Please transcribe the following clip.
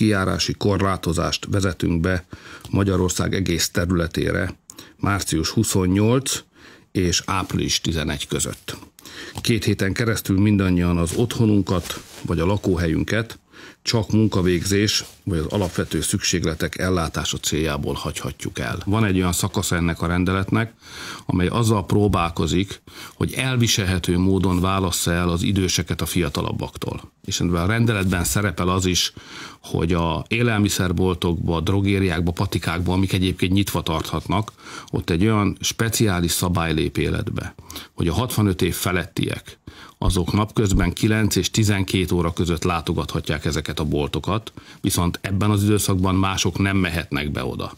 kijárási korlátozást vezetünk be Magyarország egész területére március 28 és április 11 között. Két héten keresztül mindannyian az otthonunkat vagy a lakóhelyünket csak munkavégzés, vagy az alapvető szükségletek ellátása céljából hagyhatjuk el. Van egy olyan szakasz ennek a rendeletnek, amely azzal próbálkozik, hogy elviselhető módon válassza el az időseket a fiatalabbaktól. És mivel a rendeletben szerepel az is, hogy a élelmiszerboltokba, drogériákba, patikákba, amik egyébként nyitva tarthatnak, ott egy olyan speciális szabály lép életbe, hogy a 65 év felettiek azok napközben 9 és 12 óra között látogathatják ezeket a boltokat, viszont ebben az időszakban mások nem mehetnek be oda.